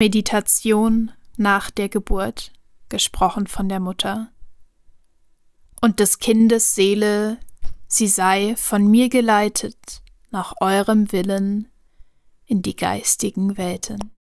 Meditation nach der Geburt, gesprochen von der Mutter. Und des Kindes Seele, sie sei von mir geleitet nach eurem Willen in die geistigen Welten.